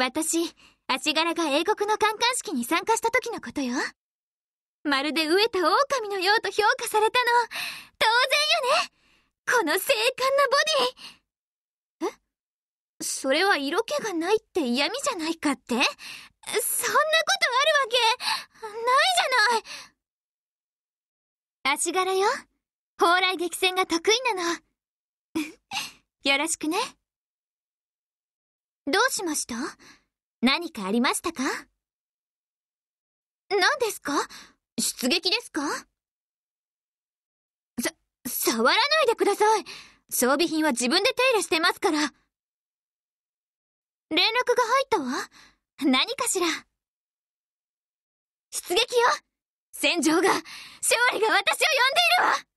私、足柄が英国の観艦式に参加した時のことよ。まるで飢えた狼のようと評価されたの、当然よねこの精悍なボディえそれは色気がないって嫌味じゃないかってそんなことあるわけ、ないじゃない足柄よ、蓬莱激戦が得意なの。よろしくね。どうしました何かありましたか何ですか出撃ですかさ、触らないでください装備品は自分で手入れしてますから連絡が入ったわ何かしら出撃よ戦場が勝利が私を呼んでいるわ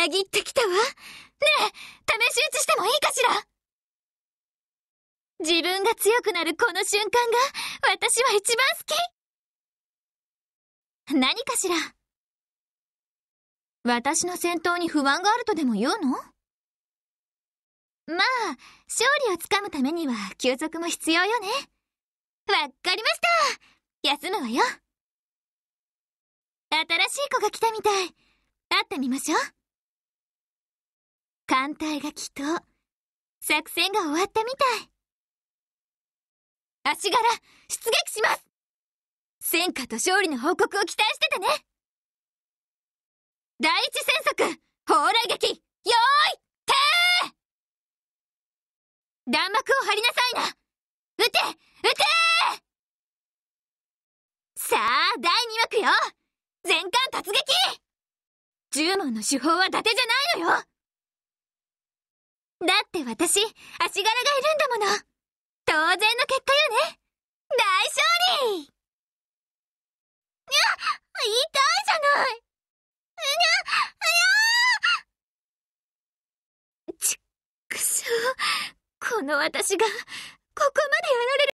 なぎってきたわ。ねえ、試し撃ちしてもいいかしら自分が強くなるこの瞬間が私は一番好き何かしら私の戦闘に不安があるとでも言うのまあ、勝利をつかむためには休息も必要よね。わかりました休むわよ新しい子が来たみたい。会ってみましょう。艦隊が祈祷。作戦が終わったみたい。足柄、出撃します戦果と勝利の報告を期待しててね第一戦速蓬莱撃よーいてー弾幕を張りなさいな撃て撃てさあ、第2幕よ全艦突撃十門の手法は伊達じゃないのよだって私、足柄がいるんだもの。当然の結果よね。大勝利にゃ、痛いじゃない。にゃ、にゃちくしょう。この私が、ここまでやられる